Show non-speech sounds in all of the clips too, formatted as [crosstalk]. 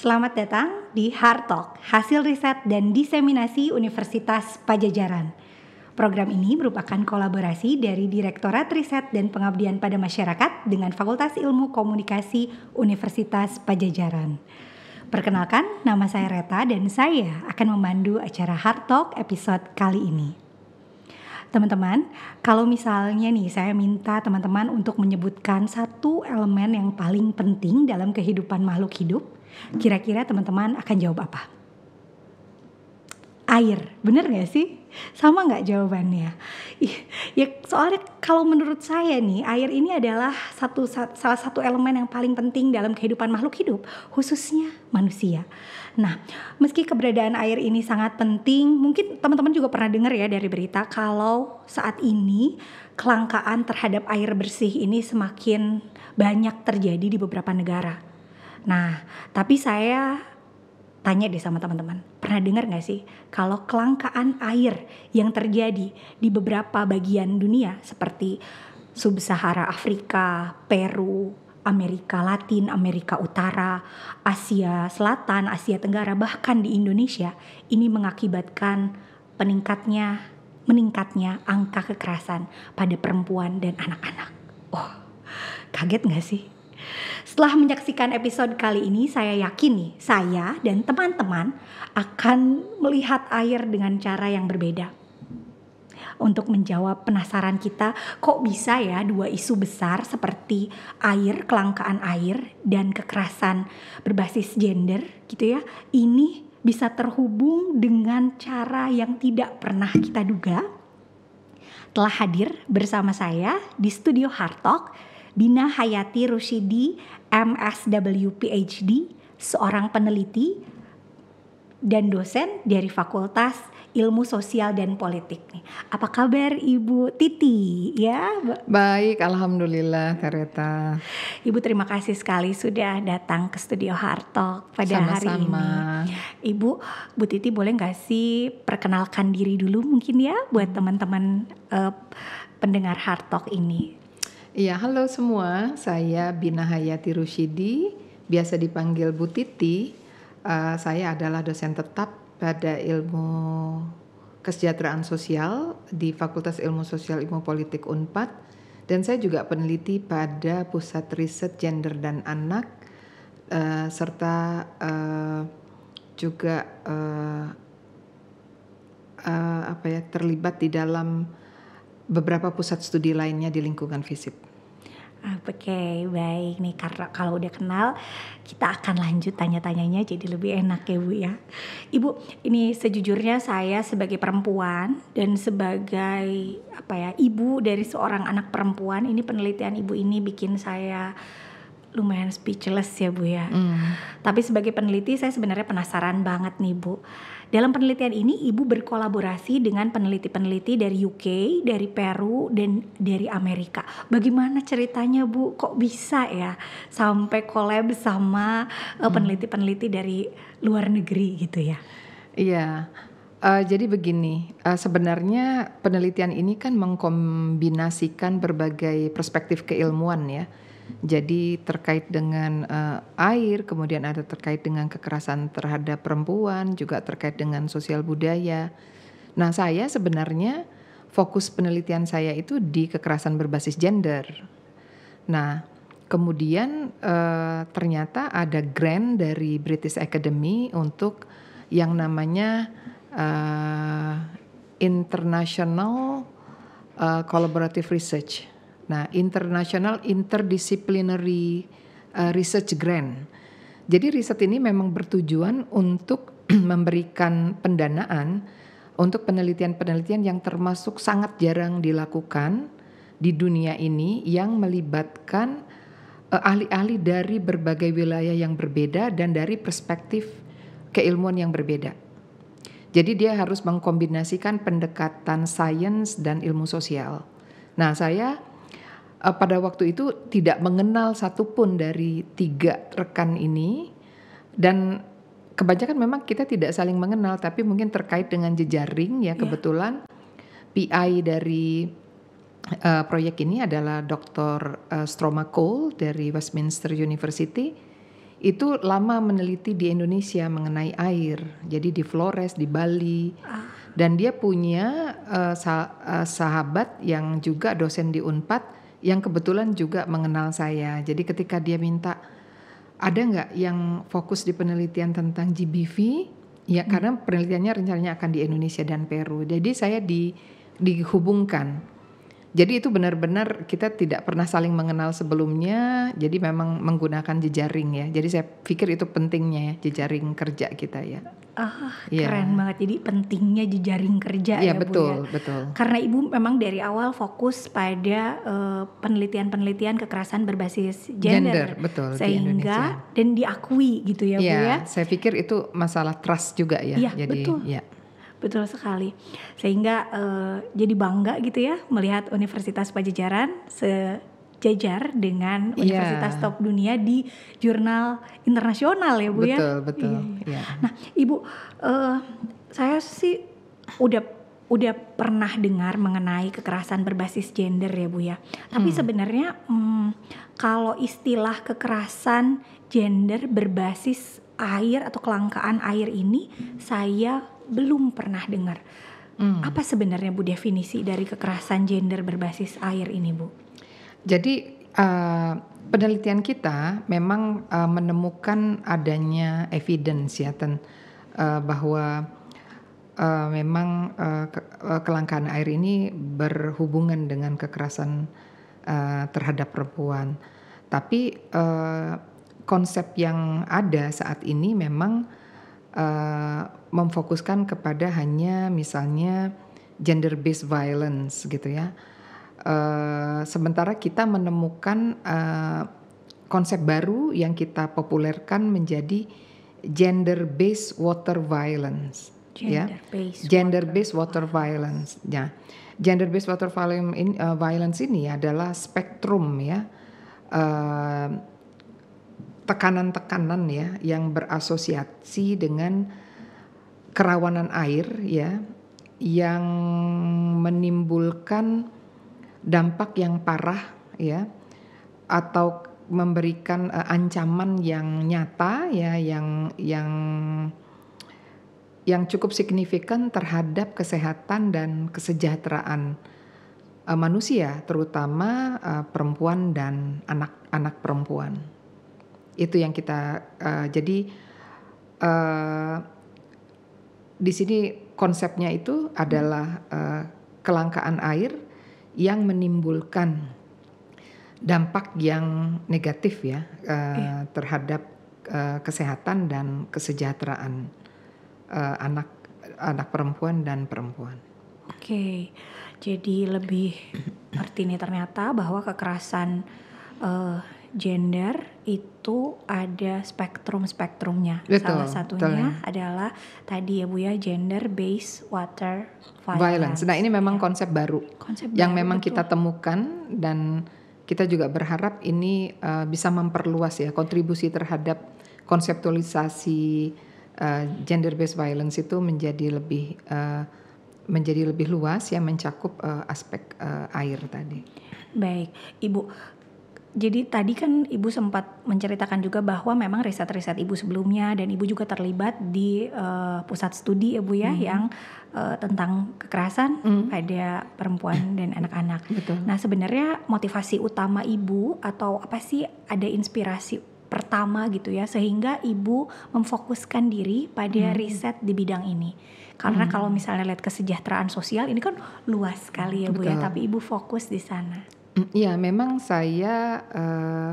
Selamat datang di Hard Talk, hasil riset dan diseminasi Universitas Pajajaran. Program ini merupakan kolaborasi dari Direktorat Riset dan Pengabdian pada Masyarakat dengan Fakultas Ilmu Komunikasi Universitas Pajajaran. Perkenalkan, nama saya Reta dan saya akan memandu acara Hard Talk episode kali ini. Teman-teman, kalau misalnya nih saya minta teman-teman untuk menyebutkan satu elemen yang paling penting dalam kehidupan makhluk hidup, Kira-kira teman-teman akan jawab apa? Air, bener gak sih? Sama gak jawabannya? Ya soalnya kalau menurut saya nih air ini adalah satu salah satu elemen yang paling penting dalam kehidupan makhluk hidup khususnya manusia. Nah meski keberadaan air ini sangat penting, mungkin teman-teman juga pernah dengar ya dari berita kalau saat ini kelangkaan terhadap air bersih ini semakin banyak terjadi di beberapa negara Nah, tapi saya tanya deh sama teman-teman, pernah dengar nggak sih kalau kelangkaan air yang terjadi di beberapa bagian dunia seperti Sub-Sahara Afrika, Peru, Amerika Latin, Amerika Utara, Asia Selatan, Asia Tenggara, bahkan di Indonesia, ini mengakibatkan peningkatnya meningkatnya angka kekerasan pada perempuan dan anak-anak. Oh, kaget nggak sih? Setelah menyaksikan episode kali ini, saya yakin nih, saya dan teman-teman akan melihat air dengan cara yang berbeda. Untuk menjawab penasaran kita, kok bisa ya dua isu besar seperti air, kelangkaan air, dan kekerasan berbasis gender gitu ya, ini bisa terhubung dengan cara yang tidak pernah kita duga? Telah hadir bersama saya di studio Hartok Dina Hayati Rusidi, MSW PhD, seorang peneliti dan dosen dari Fakultas ilmu sosial dan politik Apa kabar Ibu Titi? Ya, baik, alhamdulillah Kareta. Ibu terima kasih sekali sudah datang ke studio Hartok pada Sama-sama. hari ini. Ibu, Bu Titi boleh nggak sih perkenalkan diri dulu mungkin ya buat teman-teman eh, pendengar Hartok ini. Iya, halo semua. Saya Bina Hayati Rushidi, biasa dipanggil Bu Titi. Uh, saya adalah dosen tetap pada ilmu kesejahteraan sosial di Fakultas Ilmu Sosial Ilmu Politik Unpad dan saya juga peneliti pada Pusat Riset Gender dan Anak uh, serta uh, juga uh, uh, apa ya terlibat di dalam beberapa pusat studi lainnya di lingkungan FISIP. Ah, oke, okay, baik nih karena kalau udah kenal kita akan lanjut tanya-tanyanya jadi lebih enak ya Bu ya. Ibu, ini sejujurnya saya sebagai perempuan dan sebagai apa ya, ibu dari seorang anak perempuan, ini penelitian Ibu ini bikin saya lumayan speechless ya Bu ya. Mm. Tapi sebagai peneliti saya sebenarnya penasaran banget nih Bu. Dalam penelitian ini ibu berkolaborasi dengan peneliti-peneliti dari UK, dari Peru dan dari Amerika. Bagaimana ceritanya Bu? Kok bisa ya sampai collab sama eh, hmm. peneliti-peneliti dari luar negeri gitu ya? Iya. Uh, jadi begini, uh, sebenarnya penelitian ini kan mengkombinasikan berbagai perspektif keilmuan ya. Jadi terkait dengan uh, air, kemudian ada terkait dengan kekerasan terhadap perempuan, juga terkait dengan sosial budaya. Nah, saya sebenarnya fokus penelitian saya itu di kekerasan berbasis gender. Nah, kemudian uh, ternyata ada grant dari British Academy untuk yang namanya uh, International uh, Collaborative Research Nah, International Interdisciplinary eh, Research Grant. Jadi riset ini memang bertujuan untuk [clears throat] memberikan pendanaan untuk penelitian-penelitian yang termasuk sangat jarang dilakukan di dunia ini yang melibatkan eh, ahli-ahli uh, ahli -ahli dari berbagai wilayah yang berbeda dan dari perspektif keilmuan yang berbeda. Jadi dia harus mengkombinasikan pendekatan sains dan ilmu sosial. Nah, saya uh, pada waktu itu tidak mengenal satupun dari tiga rekan ini dan kebanyakan memang kita tidak saling mengenal tapi mungkin terkait dengan jejaring ya iya. kebetulan yeah. PI dari uh, proyek ini adalah Dr. Uh, eh, Stroma Cole dari Westminster University itu lama meneliti di Indonesia mengenai air jadi di Flores di Bali ah. dan dia punya uh, sah uh, sahabat yang juga dosen di Unpad yang kebetulan juga mengenal saya. Jadi ketika dia minta ada nggak yang fokus di penelitian tentang GBV, ya hmm. karena penelitiannya rencananya akan di Indonesia dan Peru. Jadi saya di dihubungkan jadi itu benar-benar kita tidak pernah saling mengenal sebelumnya. Jadi memang menggunakan jejaring ya. Jadi saya pikir itu pentingnya ya jejaring kerja kita ya. Ah, iya. keren banget. Jadi pentingnya jejaring kerja iya, ya, ya betul, Bu ya. betul. Karena Ibu memang dari awal fokus pada eh, penelitian-penelitian uh, kekerasan berbasis gender. Gender, betul sehingga di dan diakui gitu ya, ya Bu iya, ya. saya pikir itu masalah trust juga ya. Iya, jadi betul. ya. Betul sekali. Sehingga uh, jadi bangga gitu ya melihat Universitas Pajajaran sejajar dengan iya. universitas yeah. top dunia di jurnal internasional ya Bu betul, ya. Betul, betul. Yeah. Yeah. Iya. Nah, Ibu uh, saya sih udah udah pernah dengar mengenai kekerasan berbasis gender ya Bu ya. Tapi hmm. sebenarnya hmm, kalau istilah kekerasan gender berbasis air atau kelangkaan air ini hmm. saya belum pernah dengar. Hmm. Apa sebenarnya Bu definisi dari kekerasan gender berbasis air ini, Bu? Jadi uh, penelitian kita memang uh, menemukan adanya evidence ya ten, uh, bahwa uh, memang uh, ke kelangkaan air ini berhubungan dengan kekerasan uh, terhadap perempuan. Tapi uh, konsep yang ada saat ini memang Eh, memfokuskan kepada hanya misalnya gender based violence gitu ya. Uh, sementara kita menemukan uh, konsep baru yang kita populerkan menjadi gender based water violence gender ya based gender water based water violence ya gender based water violence nah, ini, violence ini adalah spektrum ya uh, tekanan-tekanan ya yang berasosiasi dengan kerawanan air ya yang menimbulkan dampak yang parah ya atau memberikan uh, ancaman yang nyata ya yang yang yang cukup signifikan terhadap kesehatan dan kesejahteraan uh, manusia terutama uh, perempuan dan anak-anak perempuan itu yang kita uh, jadi uh, di sini konsepnya itu adalah uh, kelangkaan air yang menimbulkan dampak yang negatif ya uh, terhadap uh, kesehatan dan kesejahteraan uh, anak anak perempuan dan perempuan. Oke, jadi lebih [clears throat] arti ini ternyata bahwa kekerasan uh, gender itu ada spektrum-spektrumnya. Salah satunya betul. adalah tadi ya Bu ya gender based water violence. violence. Nah, ini memang ya. konsep baru. Konsep yang baru, memang betul. kita temukan dan kita juga berharap ini uh, bisa memperluas ya kontribusi terhadap konseptualisasi uh, gender based violence itu menjadi lebih uh, menjadi lebih luas yang mencakup uh, aspek uh, air tadi. Baik, Ibu, jadi tadi kan ibu sempat menceritakan juga bahwa memang riset-riset ibu sebelumnya dan ibu juga terlibat di uh, pusat studi ibu ya, ya hmm. yang uh, tentang kekerasan hmm. pada perempuan [laughs] dan anak-anak. Betul. Nah sebenarnya motivasi utama ibu atau apa sih ada inspirasi pertama gitu ya sehingga ibu memfokuskan diri pada hmm. riset di bidang ini. Karena hmm. kalau misalnya lihat kesejahteraan sosial ini kan luas sekali ya Betul. bu ya, tapi ibu fokus di sana. Iya, memang saya uh,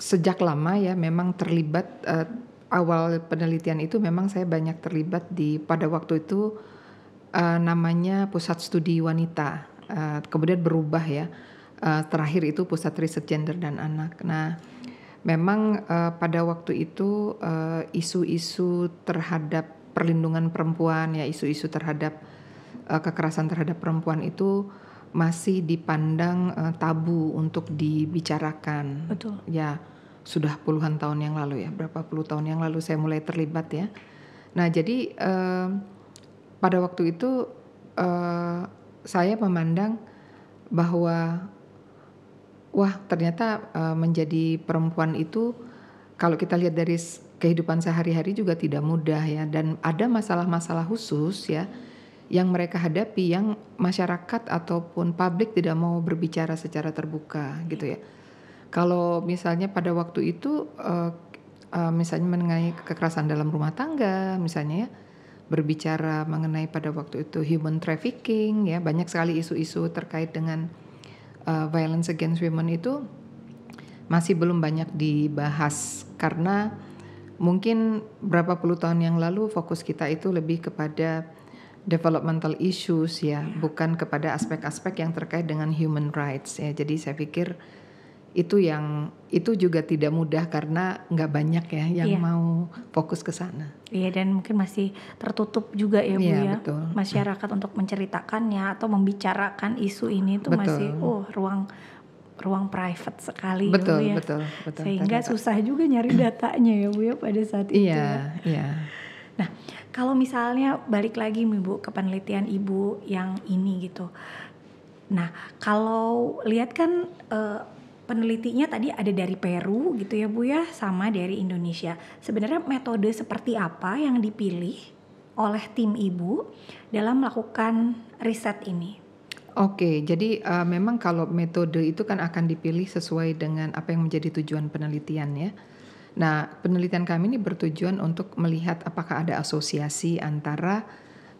sejak lama ya memang terlibat uh, awal penelitian itu memang saya banyak terlibat di pada waktu itu uh, namanya pusat studi wanita uh, kemudian berubah ya uh, terakhir itu pusat riset gender dan anak. Nah, memang uh, pada waktu itu isu-isu uh, terhadap perlindungan perempuan ya isu-isu terhadap uh, kekerasan terhadap perempuan itu masih dipandang uh, tabu untuk dibicarakan. Betul. Ya, sudah puluhan tahun yang lalu ya, berapa puluh tahun yang lalu saya mulai terlibat ya. Nah, jadi uh, pada waktu itu uh, saya memandang bahwa wah ternyata uh, menjadi perempuan itu kalau kita lihat dari kehidupan sehari-hari juga tidak mudah ya dan ada masalah-masalah khusus ya. Hmm yang mereka hadapi yang masyarakat ataupun publik tidak mau berbicara secara terbuka gitu ya. Kalau misalnya pada waktu itu uh, uh, misalnya mengenai kekerasan dalam rumah tangga misalnya ya berbicara mengenai pada waktu itu human trafficking ya banyak sekali isu-isu terkait dengan uh, violence against women itu masih belum banyak dibahas karena mungkin berapa puluh tahun yang lalu fokus kita itu lebih kepada developmental issues ya, yeah. bukan kepada aspek-aspek yang terkait dengan human rights ya. Jadi saya pikir itu yang itu juga tidak mudah karena nggak banyak ya yang yeah. mau fokus ke sana. Iya yeah, dan mungkin masih tertutup juga ya bu yeah, ya betul. masyarakat hmm. untuk menceritakannya atau membicarakan isu ini itu masih oh ruang ruang private sekali ya, betul, ya bu Betul betul. Sehingga ternyata. susah juga nyari datanya ya bu ya pada saat iya, itu. Ya. Iya yeah, iya. Yeah. Nah, kalau misalnya balik lagi Ibu ke penelitian Ibu yang ini gitu. Nah, kalau lihat kan uh, penelitinya tadi ada dari Peru gitu ya Bu ya, sama dari Indonesia. Sebenarnya metode seperti apa yang dipilih oleh tim Ibu dalam melakukan riset ini? Oke, jadi uh, memang kalau metode itu kan akan dipilih sesuai dengan apa yang menjadi tujuan penelitian ya. Nah, penelitian kami ini bertujuan untuk melihat apakah ada asosiasi antara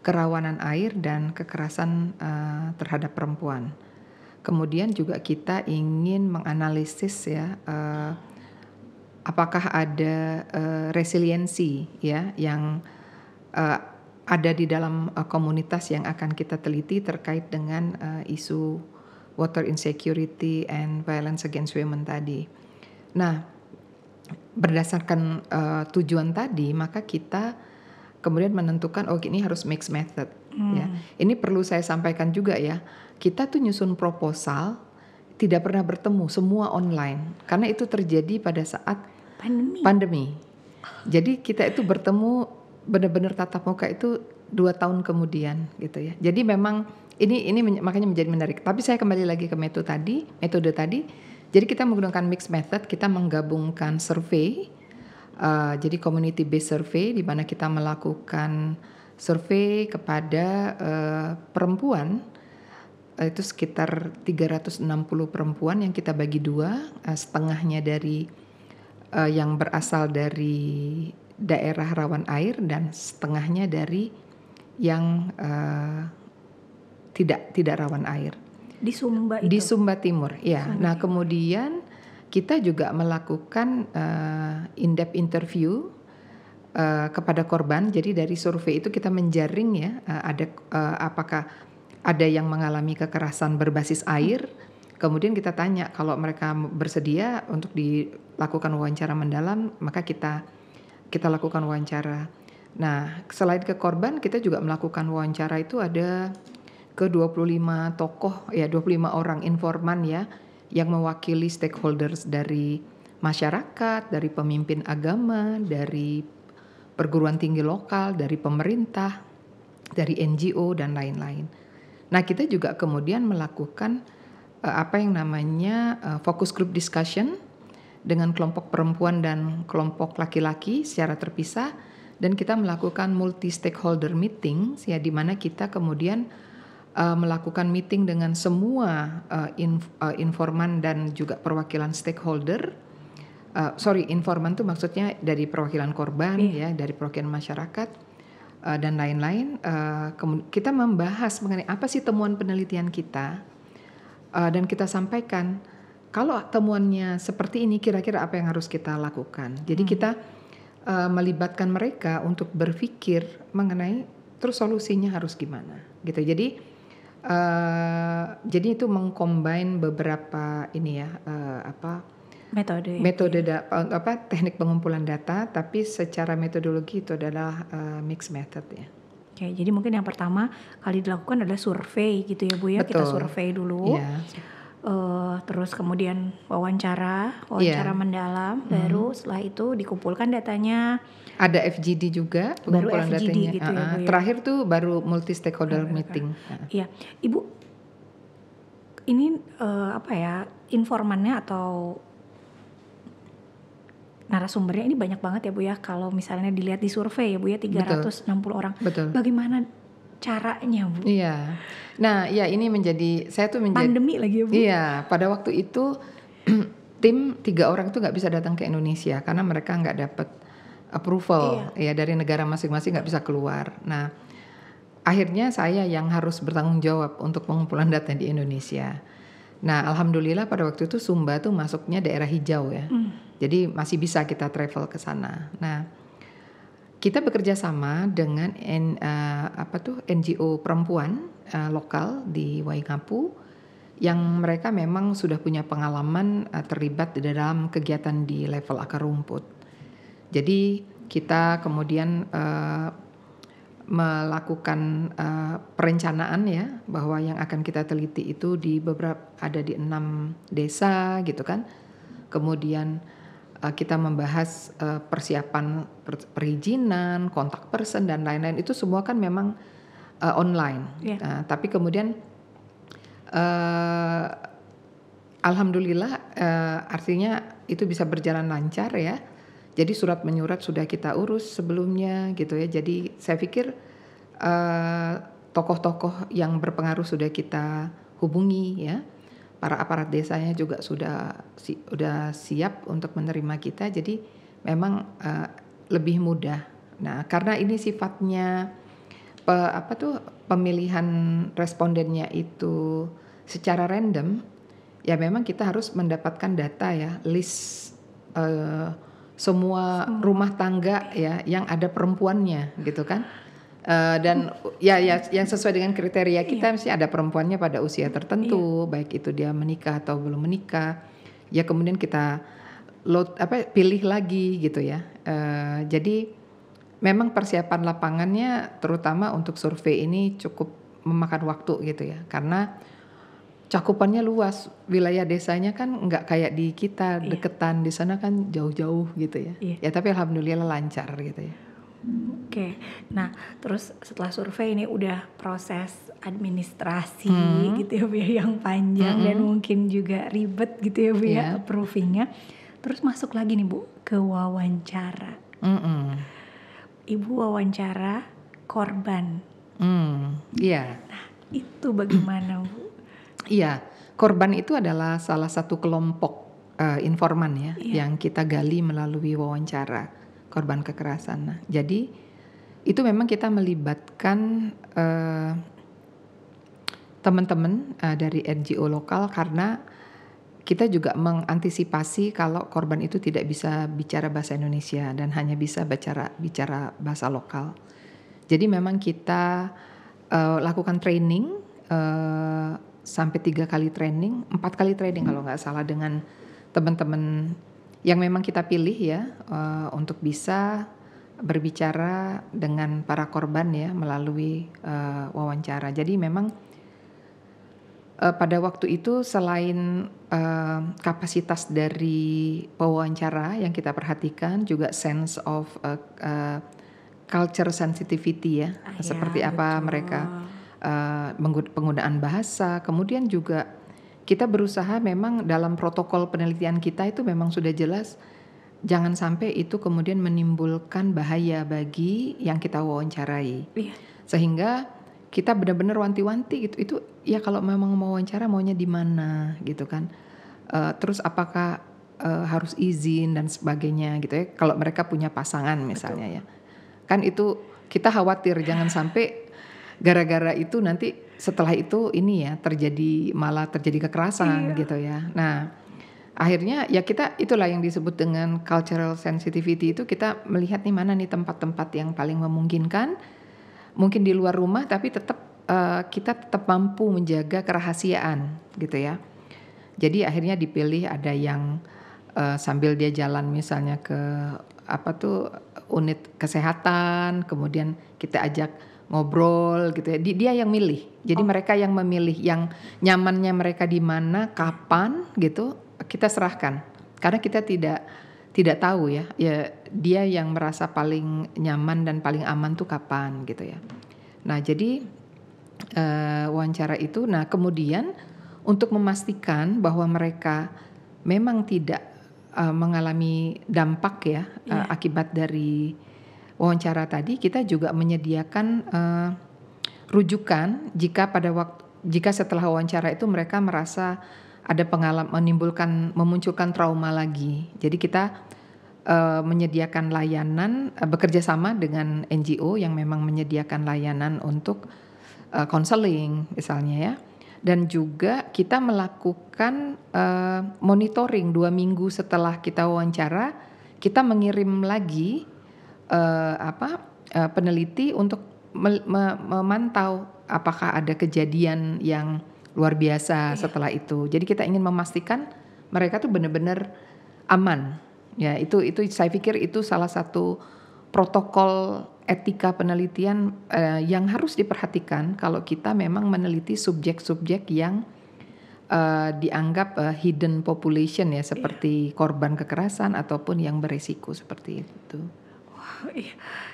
kerawanan air dan kekerasan uh, terhadap perempuan. Kemudian juga kita ingin menganalisis ya uh, apakah ada uh, resiliensi ya yang uh, ada di dalam uh, komunitas yang akan kita teliti terkait dengan uh, isu water insecurity and violence against women tadi. Nah, berdasarkan uh, tujuan tadi maka kita kemudian menentukan oh ini harus mix method hmm. ya ini perlu saya sampaikan juga ya kita tuh nyusun proposal tidak pernah bertemu semua online karena itu terjadi pada saat pandemi, pandemi. jadi kita itu bertemu benar-benar tatap muka itu dua tahun kemudian gitu ya jadi memang ini ini makanya menjadi menarik tapi saya kembali lagi ke metode tadi metode tadi jadi kita menggunakan mixed method, kita menggabungkan survei, uh, jadi community based survey di mana kita melakukan survei kepada uh, perempuan uh, itu sekitar 360 perempuan yang kita bagi dua, uh, setengahnya dari uh, yang berasal dari daerah rawan air dan setengahnya dari yang uh, tidak tidak rawan air di Sumba itu. Di Sumba Timur, ya. Sumba. Nah, kemudian kita juga melakukan uh, in-depth interview uh, kepada korban. Jadi dari survei itu kita menjaring ya, uh, ada uh, apakah ada yang mengalami kekerasan berbasis air. Kemudian kita tanya kalau mereka bersedia untuk dilakukan wawancara mendalam, maka kita kita lakukan wawancara. Nah, selain ke korban, kita juga melakukan wawancara itu ada ke 25 tokoh ya 25 orang informan ya yang mewakili stakeholders dari masyarakat, dari pemimpin agama, dari perguruan tinggi lokal, dari pemerintah, dari NGO dan lain-lain. Nah, kita juga kemudian melakukan uh, apa yang namanya uh, focus group discussion dengan kelompok perempuan dan kelompok laki-laki secara terpisah dan kita melakukan multi stakeholder meeting ya di mana kita kemudian uh, melakukan meeting dengan semua uh, inf uh, informan dan juga perwakilan stakeholder. Uh, sorry, informan itu maksudnya dari perwakilan korban yeah. ya, dari perwakilan masyarakat uh, dan lain-lain. Uh, kita membahas mengenai apa sih temuan penelitian kita uh, dan kita sampaikan kalau temuannya seperti ini, kira-kira apa yang harus kita lakukan. Jadi hmm. kita uh, melibatkan mereka untuk berpikir mengenai terus solusinya harus gimana gitu. Jadi Uh, jadi itu mengcombine beberapa ini ya uh, apa metode metode da, eh, apa teknik pengumpulan data tapi secara metodologi itu adalah uh, mix method ya. Oke, jadi mungkin yang pertama kali dilakukan adalah survei gitu ya Bu ya. Betul. Kita survei dulu. Yeah uh, terus kemudian wawancara, iya. wawancara yeah. mendalam, hmm. baru setelah itu dikumpulkan datanya. Ada FGD juga, baru FGD datanya. gitu uh -huh. ya, Bu, ya. Terakhir tuh baru multi stakeholder baru, meeting. Iya, uh. Ibu, ini uh, apa ya informannya atau narasumbernya ini banyak banget ya Bu ya kalau misalnya dilihat di survei ya Bu ya 360 Betul. orang. Betul. Bagaimana caranya bu. Iya. Nah ya ini menjadi saya tuh menjadi pandemi lagi ya bu. Iya pada waktu itu [clears throat] tim tiga orang tuh nggak bisa datang ke Indonesia karena mereka nggak dapat approval iya. ya dari negara masing-masing nggak bisa keluar. Nah akhirnya saya yang harus bertanggung jawab untuk pengumpulan data di Indonesia. Nah alhamdulillah pada waktu itu Sumba tuh masuknya daerah hijau ya, mm. jadi masih bisa kita travel ke sana. Nah kita bekerja sama dengan N, uh, apa tuh NGO perempuan uh, lokal di Waingapu yang mereka memang sudah punya pengalaman uh, terlibat dalam kegiatan di level akar rumput. Jadi kita kemudian uh, melakukan uh, perencanaan ya bahwa yang akan kita teliti itu di beberapa ada di enam desa gitu kan. Kemudian Eh, kita membahas uh, persiapan per, perizinan, kontak person dan lain-lain itu semua kan memang uh, online. Yeah. Iya. Uh, tapi kemudian uh, alhamdulillah uh, artinya itu bisa berjalan lancar ya. Jadi surat menyurat sudah kita urus sebelumnya gitu ya. Jadi saya pikir tokoh-tokoh uh, tokoh -tokoh yang berpengaruh sudah kita hubungi ya para aparat desanya juga sudah si, udah siap untuk menerima kita jadi memang uh, lebih mudah nah karena ini sifatnya pe, apa tuh pemilihan respondennya itu secara random ya memang kita harus mendapatkan data ya list uh, semua rumah tangga ya yang ada perempuannya gitu kan Uh, dan ya, ya yang sesuai dengan kriteria kita yeah. mesti ada perempuannya pada usia tertentu, yeah. baik itu dia menikah atau belum menikah. Ya kemudian kita load apa pilih lagi gitu ya. Uh, jadi memang persiapan lapangannya terutama untuk survei ini cukup memakan waktu gitu ya. Karena cakupannya luas, wilayah desanya kan nggak kayak di kita iya. deketan di sana kan jauh-jauh gitu ya. Yeah. Ya tapi alhamdulillah lancar gitu ya. Oke, okay. nah terus setelah survei ini udah proses administrasi hmm. gitu ya bu ya, yang panjang hmm. dan mungkin juga ribet gitu ya bu yeah. ya iya. approvingnya. Terus masuk lagi nih bu ke wawancara. Hmm. Ibu wawancara korban. Hmm, iya. Yeah. Nah itu bagaimana bu? Iya, yeah. korban itu adalah salah satu kelompok uh, informan ya yeah. yang kita gali melalui wawancara korban kekerasan. Nah, jadi itu memang kita melibatkan teman eh, teman-teman uh, dari NGO lokal karena kita juga mengantisipasi kalau korban itu tidak bisa bicara bahasa Indonesia dan hanya bisa bicara bicara bahasa lokal. Jadi memang kita uh, lakukan training uh, sampai tiga kali training, empat kali training hmm. kalau nggak salah dengan teman-teman yang memang kita pilih ya uh, untuk bisa berbicara dengan para korban ya melalui uh, wawancara. Jadi memang uh, pada waktu itu selain uh, kapasitas dari wawancara yang kita perhatikan juga sense of uh, uh, culture sensitivity ya, ah, ya, seperti apa betul. mereka uh, penggunaan bahasa, kemudian juga kita berusaha memang dalam protokol penelitian kita itu memang sudah jelas jangan sampai itu kemudian menimbulkan bahaya bagi yang kita wawancarai. Iya. Sehingga kita benar-benar wanti-wanti gitu. Itu ya kalau memang mau wawancara maunya di mana gitu kan. Uh, terus apakah uh, harus izin dan sebagainya gitu ya. Kalau mereka punya pasangan misalnya Betul. ya. Kan itu kita khawatir jangan sampai gara-gara itu nanti setelah itu ini ya terjadi malah terjadi kekerasan iya. gitu ya. Nah, akhirnya ya kita itulah yang disebut dengan cultural sensitivity itu kita melihat nih mana nih tempat-tempat yang paling memungkinkan mungkin di luar rumah tapi tetap uh, eh, kita tetap mampu menjaga kerahasiaan gitu ya. Jadi akhirnya dipilih ada yang uh, sambil dia jalan misalnya ke apa tuh unit kesehatan, kemudian kita ajak ngobrol gitu ya. Dia yang milih. Jadi oh. mereka yang memilih yang nyamannya mereka di mana, kapan gitu kita serahkan. Karena kita tidak tidak tahu ya. Ya dia yang merasa paling nyaman dan paling aman tuh kapan gitu ya. Nah, jadi uh, wawancara itu nah kemudian untuk memastikan bahwa mereka memang tidak uh, mengalami dampak ya yeah. uh, iya. akibat dari wawancara tadi kita juga menyediakan uh, rujukan jika pada waktu jika setelah wawancara itu mereka merasa ada pengalaman menimbulkan memunculkan trauma lagi. Jadi kita uh, menyediakan layanan uh, bekerja sama dengan NGO yang memang menyediakan layanan untuk konseling counseling misalnya ya. Dan juga kita melakukan uh, monitoring dua minggu setelah kita wawancara, kita mengirim lagi uh, apa uh, peneliti untuk memantau apakah ada kejadian yang luar biasa iya. setelah itu. Jadi kita ingin memastikan mereka tuh benar-benar aman. Ya, itu itu saya pikir itu salah satu protokol etika penelitian uh, yang harus diperhatikan kalau kita memang meneliti subjek-subjek yang uh, dianggap uh, hidden population ya seperti iya. korban kekerasan ataupun yang berisiko seperti itu. Oh, iya,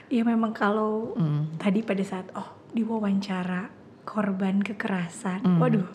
iya memang kalau mm. tadi pada saat oh diwawancara korban kekerasan, mm. waduh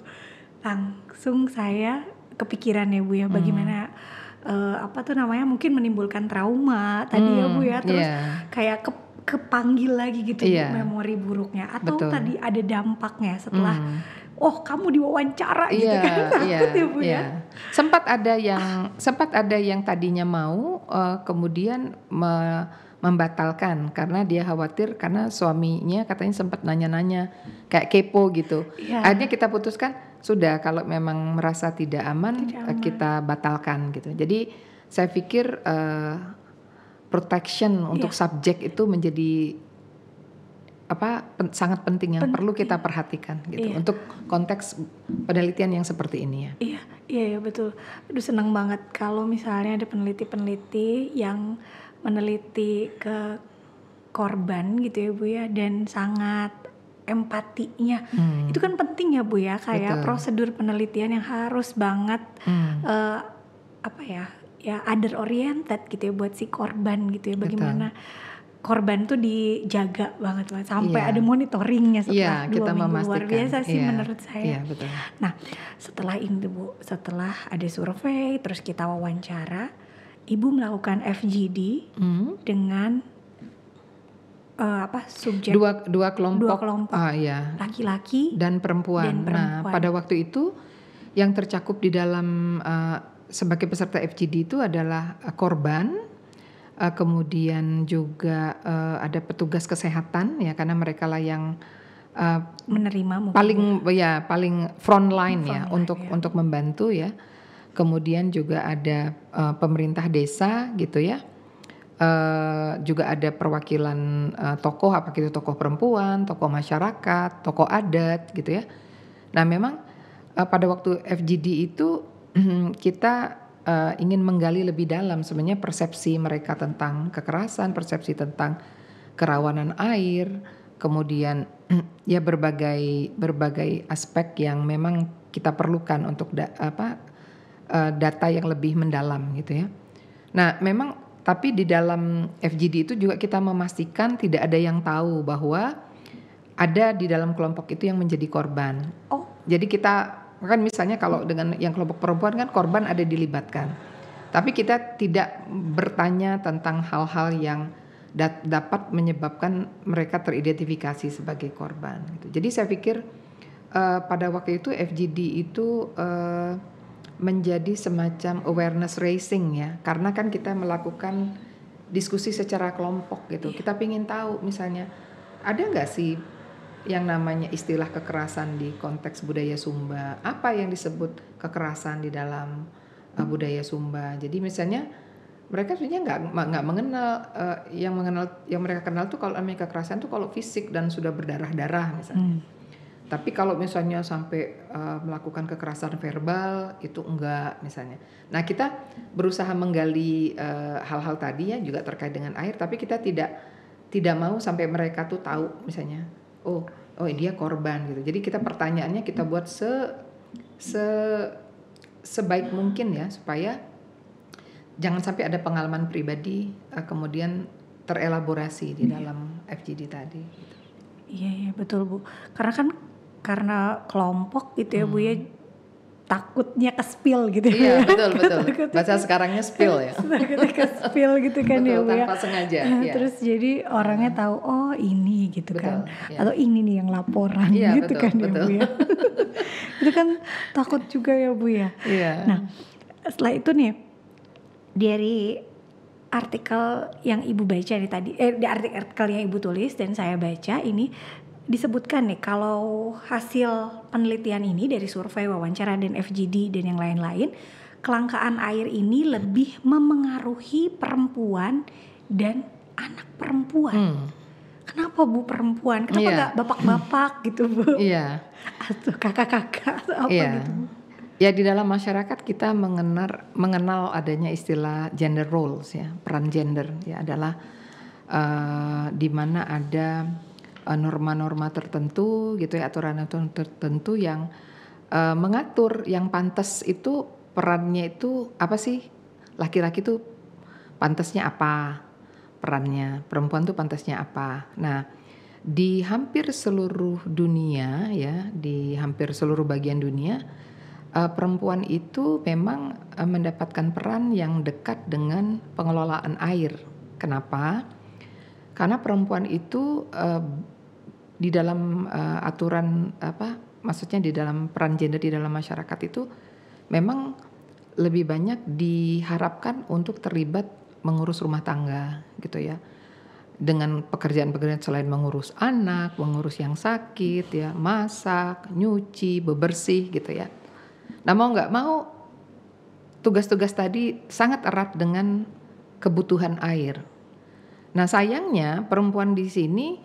langsung saya kepikiran ya bu ya hmm. bagaimana mm. uh, apa tuh namanya mungkin menimbulkan trauma tadi mm. ya bu hmm, ya terus yeah. kayak ke kepanggil lagi gitu yeah. memori buruknya atau Betul. tadi ada dampaknya setelah mm oh kamu diwawancara yeah, gitu iya, kan [laughs] takut yeah, ya bu yeah. ya iya. sempat ada yang sempat ada yang tadinya mau uh, kemudian me, membatalkan karena dia khawatir karena suaminya katanya sempat nanya-nanya kayak kepo gitu. Yeah. Akhirnya kita putuskan sudah kalau memang merasa tidak aman, tidak aman. kita batalkan gitu. Jadi saya pikir uh, protection iya. untuk subjek itu menjadi apa pen, sangat penting yang penting. perlu kita perhatikan gitu iya. untuk konteks penelitian yang seperti ini ya. Iya, iya, iya betul. Aduh senang banget kalau misalnya ada peneliti-peneliti yang meneliti ke korban gitu ya Bu ya dan sangat empatinya hmm. itu kan penting ya Bu ya kayak Betul. prosedur penelitian yang harus banget hmm. uh, apa ya ya other oriented gitu ya buat si korban gitu ya bagaimana Betul korban tuh dijaga banget banget sampai yeah. ada monitoringnya setelah yeah, dua kita minggu memastikan. luar biasa sih yeah. menurut saya. Yeah, betul. Nah setelah ini bu, setelah ada survei terus kita wawancara, ibu melakukan FGD hmm. dengan uh, apa subjek dua dua kelompok dua kelompok ah, ya. laki-laki dan perempuan. dan nah, perempuan. Nah, pada waktu itu yang tercakup di dalam uh, sebagai peserta FGD itu adalah uh, korban uh, kemudian juga uh, ada petugas kesehatan ya karena mereka lah yang uh, menerima mungkin. paling ya paling front line front ya line, untuk ya. untuk membantu ya kemudian juga ada uh, pemerintah desa gitu ya. Uh, juga ada perwakilan uh, tokoh, apa itu tokoh perempuan, tokoh masyarakat, tokoh adat gitu ya. Nah memang uh, pada waktu FGD itu [clears throat] kita uh, ingin menggali lebih dalam sebenarnya persepsi mereka tentang kekerasan, persepsi tentang kerawanan air, kemudian [clears throat] ya berbagai berbagai aspek yang memang kita perlukan untuk da, apa uh, data yang lebih mendalam gitu ya. Nah, memang tapi di dalam FGD itu juga kita memastikan tidak ada yang tahu bahwa ada di dalam kelompok itu yang menjadi korban. Oh. Jadi kita kan misalnya kalau dengan yang kelompok perempuan kan korban ada dilibatkan. Tapi kita tidak bertanya tentang hal-hal yang dapat menyebabkan mereka teridentifikasi sebagai korban. Gitu. Jadi saya pikir uh, pada waktu itu FGD itu uh, menjadi semacam awareness raising ya karena kan kita melakukan diskusi secara kelompok gitu iya. kita ingin tahu misalnya ada nggak sih yang namanya istilah kekerasan di konteks budaya Sumba apa yang disebut kekerasan di dalam uh, budaya Sumba jadi misalnya mereka sebenarnya nggak nggak mengenal uh, yang mengenal yang mereka kenal tuh kalau namanya kekerasan tuh kalau fisik dan sudah berdarah darah misalnya hmm tapi kalau misalnya sampai uh, melakukan kekerasan verbal itu enggak misalnya. Nah, kita berusaha menggali eh, hal-hal uh, tadi ya juga terkait dengan air tapi kita tidak tidak mau sampai mereka tuh tahu misalnya, oh, oh dia korban gitu. Jadi kita pertanyaannya kita buat se se sebaik mungkin ya supaya jangan sampai ada pengalaman pribadi uh, kemudian terelaborasi di iya. dalam FGD tadi. Gitu. Iya, iya betul Bu. Karena kan karena kelompok gitu ya hmm. Bu ya hmm. takutnya ke spill gitu ya. Iya, betul [laughs] betul. Bahasa sekarangnya spill ya. [laughs] Takutnya ke spill gitu kan betul, ya Bu ya. tanpa ya. sengaja. Nah, ya. Terus jadi orangnya hmm. tahu oh ini gitu betul, kan. Ya. Atau ini nih yang laporan iya, gitu betul, kan ya, betul. ya Bu [laughs] ya. itu kan takut juga ya Bu ya. Iya. Nah, setelah itu nih dari artikel yang ibu baca nih tadi eh di artikel yang ibu tulis dan saya baca ini disebutkan nih kalau hasil penelitian ini dari survei wawancara dan FGD dan yang lain-lain kelangkaan air ini lebih memengaruhi perempuan dan anak perempuan. Hmm. Kenapa bu perempuan? Kenapa yeah. gak bapak-bapak [laughs] gitu bu? Iya. Yeah. Atau kakak-kakak atau apa yeah. gitu? Ya di dalam masyarakat kita mengenal mengenal adanya istilah gender roles ya peran gender ya adalah uh, di mana ada Eh, norma-norma tertentu gitu ya aturan-aturan tertentu yang uh, mengatur yang pantas itu perannya itu apa sih laki-laki tuh pantasnya apa perannya perempuan tuh pantasnya apa nah di hampir seluruh dunia ya di hampir seluruh bagian dunia uh, perempuan itu memang uh, mendapatkan peran yang dekat dengan pengelolaan air kenapa karena perempuan itu uh, di dalam uh, aturan apa maksudnya di dalam peran gender di dalam masyarakat itu memang lebih banyak diharapkan untuk terlibat mengurus rumah tangga gitu ya dengan pekerjaan-pekerjaan selain mengurus anak, mengurus yang sakit ya, masak, nyuci, bebersih gitu ya. Nah mau nggak mau tugas-tugas tadi sangat erat dengan kebutuhan air. Nah sayangnya perempuan di sini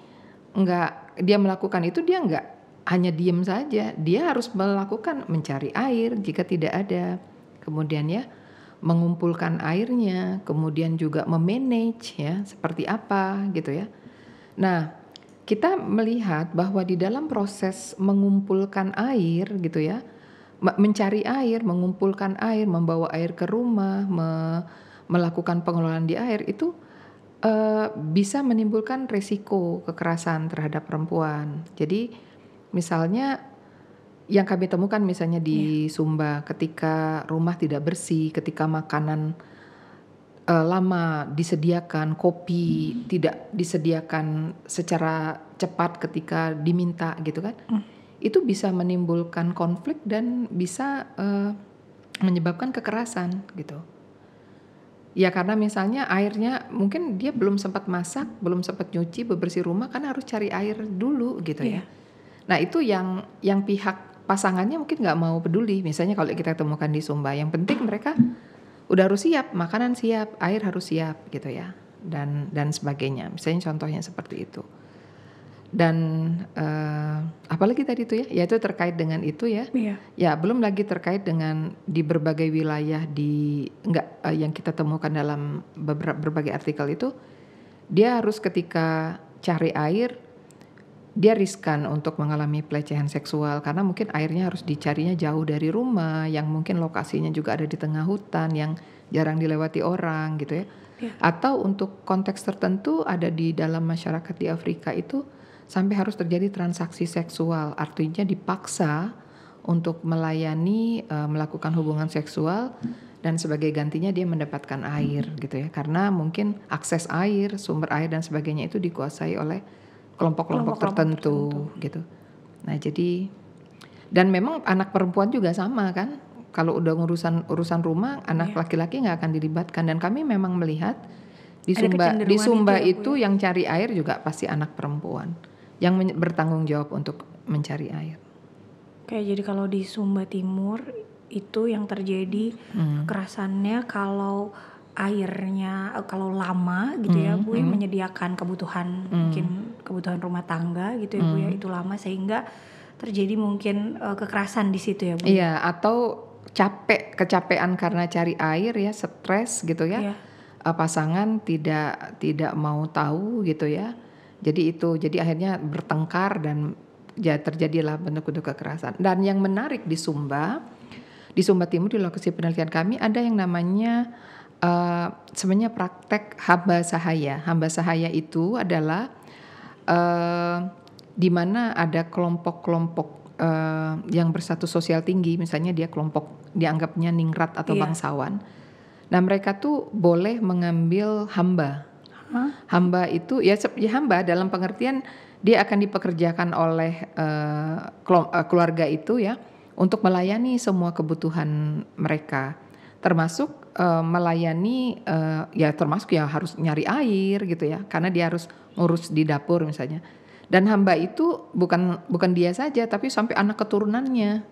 nggak dia melakukan itu dia nggak hanya diem saja, dia harus melakukan mencari air jika tidak ada, kemudian ya mengumpulkan airnya, kemudian juga memanage ya seperti apa gitu ya. Nah kita melihat bahwa di dalam proses mengumpulkan air gitu ya, mencari air, mengumpulkan air, membawa air ke rumah, me melakukan pengelolaan di air itu uh, bisa menimbulkan resiko kekerasan terhadap perempuan. Jadi misalnya yang kami temukan misalnya di yeah. Sumba ketika rumah tidak bersih, ketika makanan uh, lama disediakan, kopi mm. tidak disediakan secara cepat ketika diminta gitu kan. Mm. Itu bisa menimbulkan konflik dan bisa uh, menyebabkan kekerasan gitu. Ya karena misalnya airnya mungkin dia belum sempat masak, belum sempat nyuci, bebersih rumah karena harus cari air dulu gitu yeah. ya. Iya. Nah itu yang yang pihak pasangannya mungkin nggak mau peduli. Misalnya kalau kita temukan di Sumba, yang penting mereka udah harus siap, makanan siap, air harus siap gitu ya, dan dan sebagainya. Misalnya contohnya seperti itu dan uh, apalagi tadi itu ya yaitu terkait dengan itu ya iya. ya belum lagi terkait dengan di berbagai wilayah di enggak uh, yang kita temukan dalam beberapa berbagai artikel itu dia harus ketika cari air dia riskan untuk mengalami pelecehan seksual karena mungkin airnya harus dicarinya jauh dari rumah yang mungkin lokasinya juga ada di tengah hutan yang jarang dilewati orang gitu ya. ya. Atau untuk konteks tertentu ada di dalam masyarakat di Afrika itu sampai harus terjadi transaksi seksual artinya dipaksa untuk melayani uh, melakukan hubungan seksual dan sebagai gantinya dia mendapatkan air gitu ya karena mungkin akses air sumber air dan sebagainya itu dikuasai oleh kelompok-kelompok tertentu, tertentu gitu nah jadi dan memang anak perempuan juga sama kan kalau udah urusan urusan rumah anak iya. laki-laki yeah. nggak -laki akan dilibatkan dan kami memang melihat di Sumba di Sumba itu, ya, itu ya? yang cari air juga pasti anak perempuan yang bertanggung jawab untuk mencari air. Oke, jadi kalau di Sumba Timur itu yang terjadi hmm. kekerasannya kalau airnya eh, kalau lama gitu ya, hmm, ya Bu hmm. menyediakan kebutuhan hmm. mungkin kebutuhan rumah tangga gitu ya hmm. Bu ya hmm. itu lama sehingga terjadi mungkin uh, kekerasan di situ ya Bu. Iya, atau capek kecapean karena cari air ya, stres gitu ya. Iya. Eh, pasangan tidak tidak mau tahu gitu ya jadi itu, jadi akhirnya bertengkar dan ya terjadilah bentuk-bentuk kekerasan. Dan yang menarik di Sumba, di Sumba Timur di lokasi penelitian kami ada yang namanya uh, sebenarnya praktek hamba sahaya. Hamba sahaya itu adalah uh, di mana ada kelompok-kelompok uh, yang bersatu sosial tinggi, misalnya dia kelompok dianggapnya ningrat atau iya. bangsawan. Nah mereka tuh boleh mengambil hamba Huh? Hamba itu ya, ya hamba dalam pengertian dia akan dipekerjakan oleh uh, keluarga itu ya untuk melayani semua kebutuhan mereka termasuk uh, melayani uh, ya termasuk ya harus nyari air gitu ya karena dia harus ngurus di dapur misalnya dan hamba itu bukan bukan dia saja tapi sampai anak keturunannya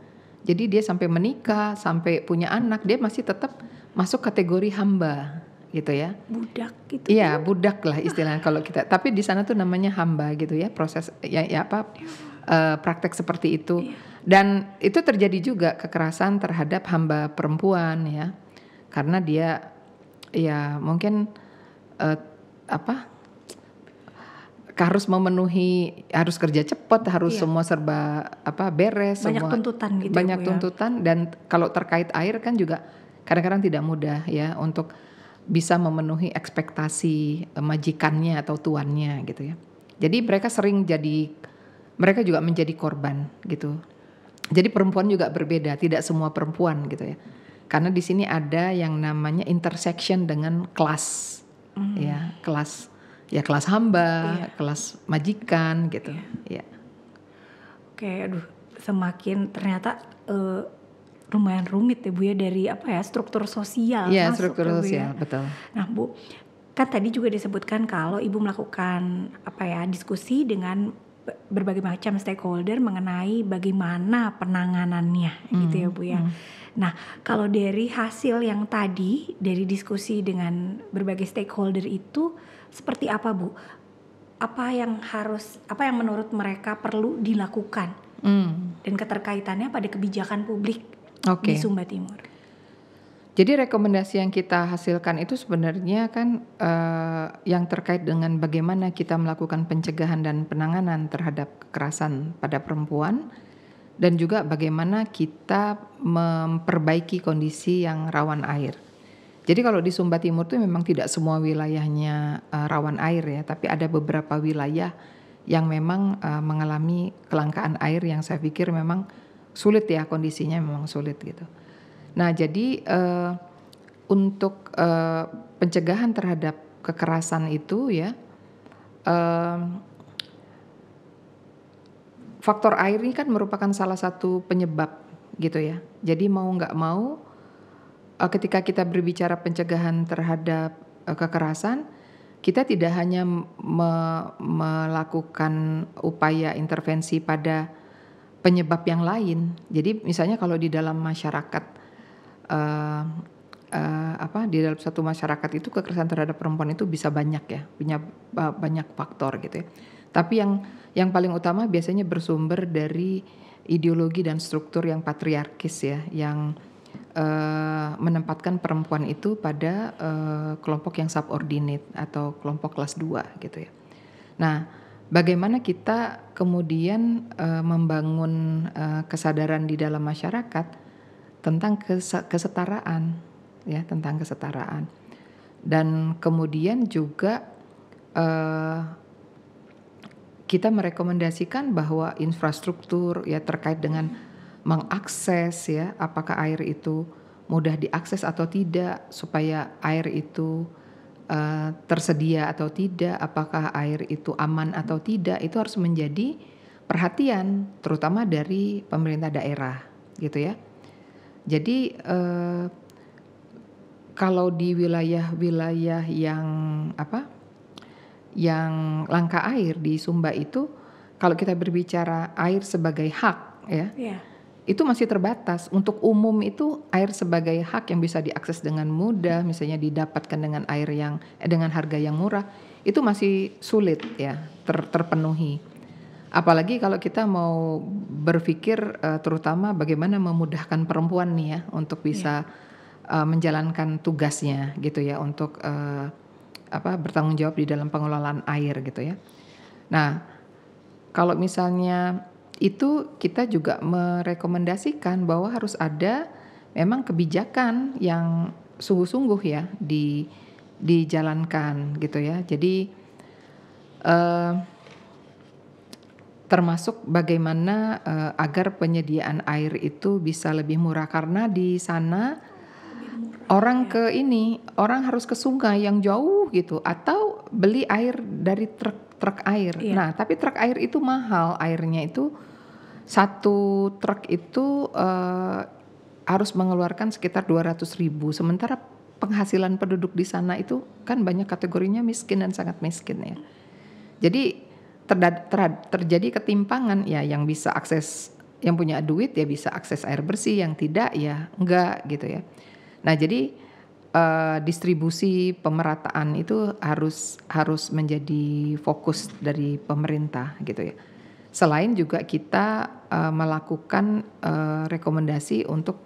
jadi dia sampai menikah sampai punya anak dia masih tetap masuk kategori hamba gitu ya. Budak gitu. Iya, kan? budak lah istilahnya kalau kita. Tapi di sana tuh namanya hamba gitu ya, proses ya, ya apa uh, praktek seperti itu. Ya. Dan itu terjadi juga kekerasan terhadap hamba perempuan ya. Karena dia ya mungkin uh, apa? harus memenuhi harus kerja cepat harus iya. semua serba apa beres banyak semua tuntutan gitu ya, banyak ya, tuntutan dan kalau terkait air kan juga kadang-kadang tidak mudah ya untuk bisa memenuhi ekspektasi eh, majikannya atau tuannya gitu ya. Jadi mereka sering jadi mereka juga menjadi korban gitu. Jadi perempuan juga berbeda, tidak semua perempuan gitu ya. Karena di sini ada yang namanya intersection dengan kelas. Mm. Ya, kelas ya kelas hamba, iya. kelas majikan gitu. Iya. Ya. Oke, aduh semakin ternyata uh, lumayan rumit ya Bu ya dari apa ya struktur sosial. Iya, ya, struktur ya. sosial, ya. betul. Nah, Bu, kan tadi juga disebutkan kalau Ibu melakukan apa ya diskusi dengan berbagai macam stakeholder mengenai bagaimana penanganannya hmm. gitu ya Bu ya. Hmm. Nah, kalau dari hasil yang tadi dari diskusi dengan berbagai stakeholder itu seperti apa Bu? Apa yang harus apa yang menurut mereka perlu dilakukan? Hmm. Dan keterkaitannya pada kebijakan publik okay. di Sumba Timur. Jadi rekomendasi yang kita hasilkan itu sebenarnya kan uh, yang terkait dengan bagaimana kita melakukan pencegahan dan penanganan terhadap kekerasan pada perempuan dan juga bagaimana kita memperbaiki kondisi yang rawan air. Jadi kalau di Sumba Timur itu memang tidak semua wilayahnya uh, rawan air ya, tapi ada beberapa wilayah yang memang uh, mengalami kelangkaan air yang saya pikir memang sulit ya kondisinya memang sulit gitu. Nah jadi uh, untuk uh, pencegahan terhadap kekerasan itu ya uh, faktor air ini kan merupakan salah satu penyebab gitu ya. Jadi mau nggak mau uh, ketika kita berbicara pencegahan terhadap uh, kekerasan kita tidak hanya me melakukan upaya intervensi pada penyebab yang lain. Jadi misalnya kalau di dalam masyarakat uh, uh, apa di dalam satu masyarakat itu kekerasan terhadap perempuan itu bisa banyak ya, punya banyak faktor gitu ya. Tapi yang yang paling utama biasanya bersumber dari ideologi dan struktur yang patriarkis ya, yang eh, menempatkan perempuan itu pada uh, kelompok yang subordinate atau kelompok kelas 2 gitu ya. Nah, bagaimana kita kemudian uh, membangun uh, kesadaran di dalam masyarakat tentang kesetaraan ya tentang kesetaraan dan kemudian juga uh, kita merekomendasikan bahwa infrastruktur ya terkait dengan mengakses ya apakah air itu mudah diakses atau tidak supaya air itu uh, tersedia atau tidak, apakah air itu aman atau tidak, itu harus menjadi perhatian terutama dari pemerintah daerah gitu ya. Jadi eh, kalau di wilayah-wilayah yang apa? yang langka air di Sumba itu kalau kita berbicara air sebagai hak ya. Yeah itu masih terbatas. Untuk umum itu air sebagai hak yang bisa diakses dengan mudah, misalnya didapatkan dengan air yang eh, dengan harga yang murah, itu masih sulit ya ter, terpenuhi. Apalagi kalau kita mau berpikir uh, terutama bagaimana memudahkan perempuan nih ya untuk iya. bisa yeah. uh, menjalankan tugasnya gitu ya untuk uh, apa bertanggung jawab di dalam pengelolaan air gitu ya. Nah, kalau misalnya itu kita juga merekomendasikan bahwa harus ada memang kebijakan yang sungguh-sungguh ya di dijalankan gitu ya. Jadi eh, termasuk bagaimana eh, agar penyediaan air itu bisa lebih murah karena di sana murah, orang ya. ke ini orang harus ke sungai yang jauh gitu atau beli air dari truk truk air. Iya. Nah, tapi truk air itu mahal airnya itu satu truk itu uh, harus mengeluarkan sekitar 200 ribu sementara penghasilan penduduk di sana itu kan banyak kategorinya miskin dan sangat miskin ya jadi terjadi ketimpangan ya yang bisa akses yang punya duit ya bisa akses air bersih yang tidak ya enggak gitu ya nah jadi uh, distribusi pemerataan itu harus harus menjadi fokus dari pemerintah gitu ya Selain juga kita uh, melakukan uh, rekomendasi untuk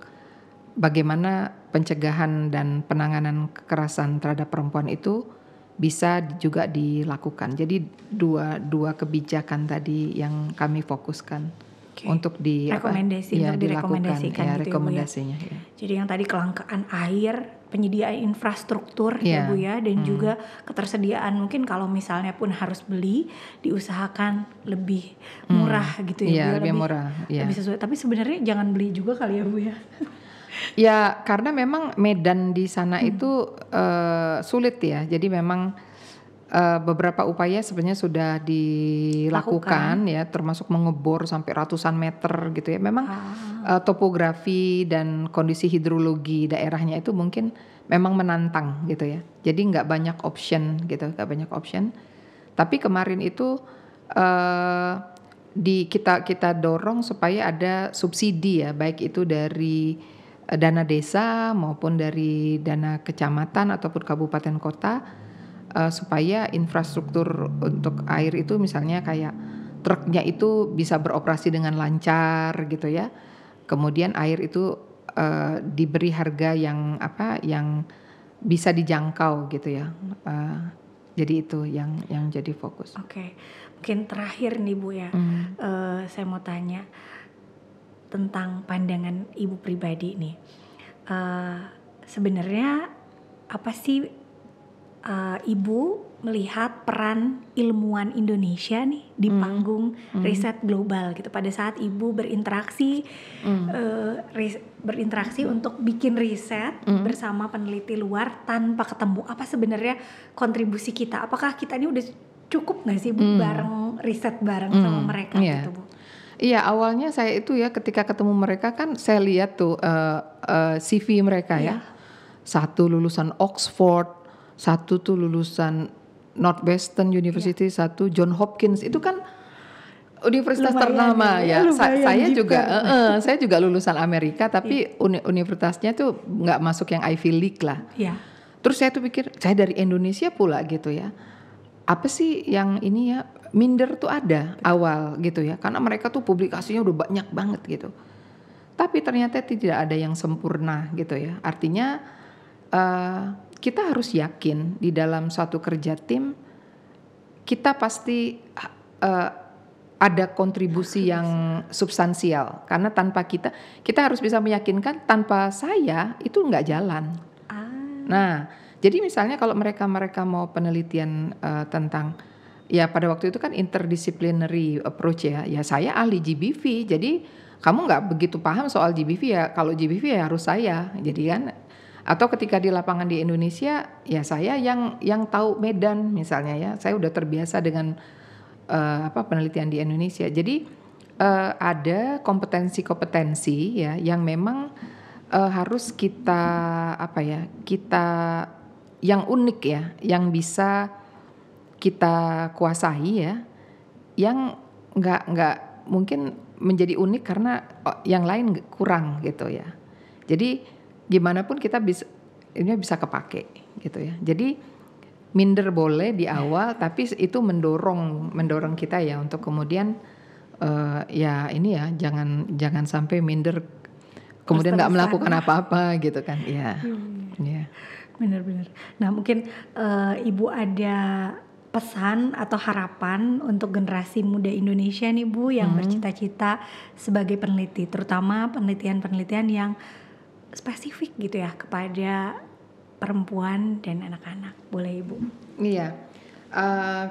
bagaimana pencegahan dan penanganan kekerasan terhadap perempuan itu bisa juga dilakukan. Jadi dua dua kebijakan tadi yang kami fokuskan okay. untuk di rekomendasi ya, direkomendasikan ya, gitu ya. rekomendasinya. Ya. ya. Jadi yang tadi kelangkaan air, penyediaan infrastruktur ya, ya Bu ya dan hmm. juga ketersediaan mungkin kalau misalnya pun harus beli diusahakan lebih hmm. murah hmm. gitu ya. ya Bu, lebih, murah. Ya. Lebih sesuai. Tapi sebenarnya jangan beli juga kali ya Bu ya. ya karena memang medan di sana hmm. itu uh, sulit ya. Jadi memang uh, beberapa upaya sebenarnya sudah dilakukan Lakukan. ya termasuk mengebor sampai ratusan meter gitu ya. Memang ah. uh, topografi dan kondisi hidrologi daerahnya itu mungkin memang menantang gitu ya. Jadi nggak banyak option gitu, nggak banyak option. Tapi kemarin itu uh, di kita kita dorong supaya ada subsidi ya, baik itu dari dana desa maupun dari dana kecamatan ataupun kabupaten kota uh, supaya infrastruktur untuk air itu misalnya kayak truknya itu bisa beroperasi dengan lancar gitu ya. Kemudian air itu uh, diberi harga yang apa yang bisa dijangkau gitu ya. Uh, jadi itu yang yang jadi fokus. Oke, okay. mungkin terakhir nih bu ya, mm. uh, saya mau tanya tentang pandangan ibu pribadi nih. Uh, Sebenarnya apa sih uh, ibu melihat peran ilmuwan Indonesia nih di mm. panggung mm. riset global gitu pada saat ibu berinteraksi mm. uh, ris berinteraksi untuk bikin riset mm. bersama peneliti luar tanpa ketemu apa sebenarnya kontribusi kita apakah kita ini udah cukup nggak sih bu mm. bareng riset bareng mm. sama hmm. mereka yeah. gitu bu Iya awalnya saya itu ya ketika ketemu mereka kan saya lihat tuh uh, eh, uh, CV mereka yeah. ya iya. satu lulusan Oxford satu tuh lulusan Northwestern University, yeah. satu John Hopkins. Itu kan universitas lumayan, ternama ya. ya. Sa saya juga, juga uh, saya juga lulusan Amerika tapi yeah. uni universitasnya tuh nggak masuk yang Ivy League lah. Yeah. Terus saya tuh pikir saya dari Indonesia pula gitu ya. Apa sih yang ini ya minder tuh ada awal gitu ya karena mereka tuh publikasinya udah banyak banget gitu. Tapi ternyata tidak ada yang sempurna gitu ya. Artinya uh, kita harus yakin di dalam suatu kerja tim kita pasti uh, ada kontribusi yang substansial karena tanpa kita kita harus bisa meyakinkan tanpa saya itu nggak jalan. Ah. Nah, jadi misalnya kalau mereka mereka mau penelitian uh, tentang ya pada waktu itu kan interdisciplinary approach ya. Ya saya ahli GBV, jadi kamu nggak begitu paham soal GBV ya. Kalau GBV ya harus saya, jadi kan atau ketika di lapangan di Indonesia ya saya yang yang tahu medan misalnya ya saya udah terbiasa dengan uh, apa penelitian di Indonesia jadi uh, ada kompetensi-kompetensi ya yang memang uh, harus kita apa ya kita yang unik ya yang bisa kita kuasai ya yang nggak nggak mungkin menjadi unik karena oh, yang lain kurang gitu ya jadi gimana pun kita bisa ini bisa kepake gitu ya. Jadi minder boleh di awal tapi itu mendorong mendorong kita ya untuk kemudian uh, ya ini ya jangan jangan sampai minder kemudian nggak melakukan apa-apa gitu kan. Iya. Yeah. Hmm. Iya. Benar-benar. Nah, mungkin uh, Ibu ada pesan atau harapan untuk generasi muda Indonesia nih Bu yang hmm. bercita-cita sebagai peneliti, terutama penelitian-penelitian yang spesifik gitu ya kepada perempuan dan anak-anak. Boleh Ibu? Iya. Uh,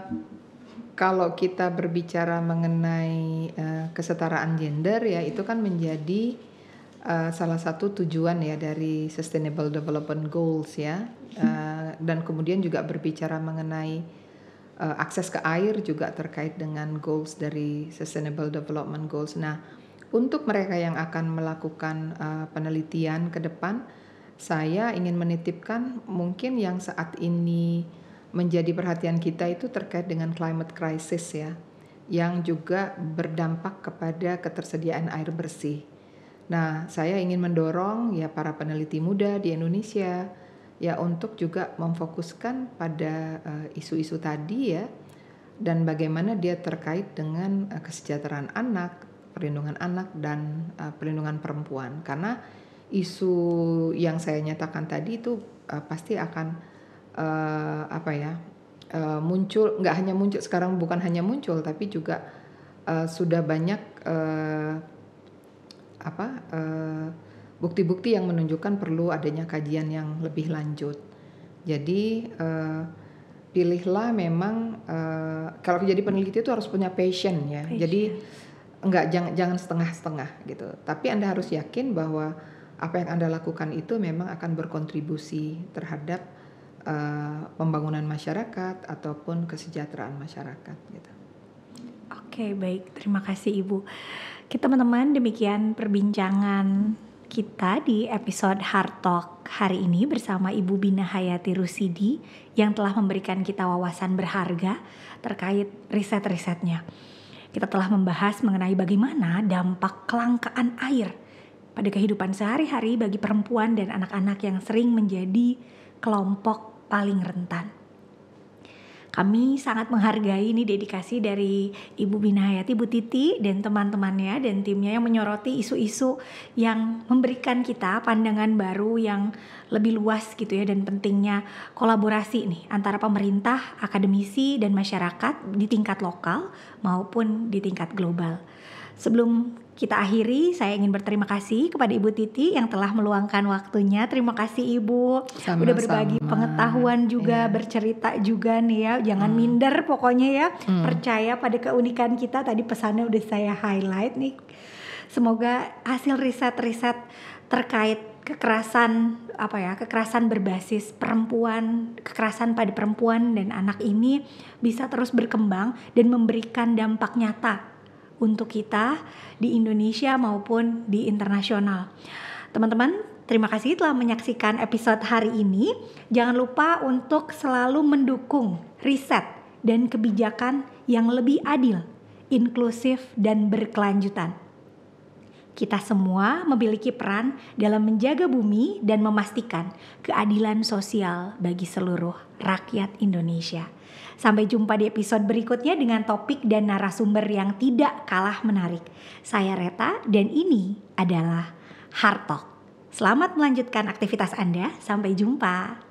kalau kita berbicara mengenai uh, kesetaraan gender ya itu kan menjadi uh, salah satu tujuan ya dari Sustainable Development Goals ya. Uh, dan kemudian juga berbicara mengenai uh, akses ke air juga terkait dengan goals dari Sustainable Development Goals. Nah, untuk mereka yang akan melakukan uh, penelitian ke depan, saya ingin menitipkan mungkin yang saat ini menjadi perhatian kita itu terkait dengan climate crisis ya, yang juga berdampak kepada ketersediaan air bersih. Nah, saya ingin mendorong ya para peneliti muda di Indonesia ya untuk juga memfokuskan pada eh, isu-isu uh, tadi ya dan bagaimana dia terkait dengan uh, kesejahteraan anak, perlindungan anak dan uh, perlindungan perempuan karena isu yang saya nyatakan tadi itu uh, pasti akan uh, apa ya uh, muncul nggak hanya muncul sekarang bukan hanya muncul tapi juga uh, sudah banyak uh, apa bukti bukti-bukti yang menunjukkan perlu adanya kajian yang lebih lanjut. Jadi uh, pilihlah memang uh, kalau jadi peneliti itu harus punya passion ya. Passion. Jadi enggak jangan jangan setengah-setengah gitu. Tapi Anda harus yakin bahwa apa yang Anda lakukan itu memang akan berkontribusi terhadap uh, pembangunan masyarakat ataupun kesejahteraan masyarakat gitu. Oke, baik. Terima kasih Ibu. Kita teman-teman demikian perbincangan kita di episode Hard Talk hari ini bersama Ibu Bina Hayati Rusidi yang telah memberikan kita wawasan berharga terkait riset-risetnya kita telah membahas mengenai bagaimana dampak kelangkaan air pada kehidupan sehari-hari bagi perempuan dan anak-anak yang sering menjadi kelompok paling rentan. Kami sangat menghargai ini dedikasi dari Ibu Bina Hayati, Bu Titi dan teman-temannya dan timnya yang menyoroti isu-isu yang memberikan kita pandangan baru yang lebih luas gitu ya dan pentingnya kolaborasi nih antara pemerintah, akademisi dan masyarakat di tingkat lokal maupun di tingkat global. Sebelum kita akhiri, saya ingin berterima kasih kepada Ibu Titi yang telah meluangkan waktunya. Terima kasih Ibu sama, udah berbagi pengetahuan juga, yeah. bercerita juga nih ya. Jangan hmm. minder pokoknya ya. Hmm. Percaya pada keunikan kita. Tadi pesannya udah saya highlight nih. Semoga hasil riset-riset terkait kekerasan apa ya kekerasan berbasis perempuan kekerasan pada perempuan dan anak ini bisa terus berkembang dan memberikan dampak nyata untuk kita di Indonesia maupun di internasional. Teman-teman, Terima kasih telah menyaksikan episode hari ini. Jangan lupa untuk selalu mendukung riset dan kebijakan yang lebih adil, inklusif, dan berkelanjutan. Kita semua memiliki peran dalam menjaga bumi dan memastikan keadilan sosial bagi seluruh rakyat Indonesia. Sampai jumpa di episode berikutnya dengan topik dan narasumber yang tidak kalah menarik. Saya Reta dan ini adalah Hard Selamat melanjutkan aktivitas Anda. Sampai jumpa.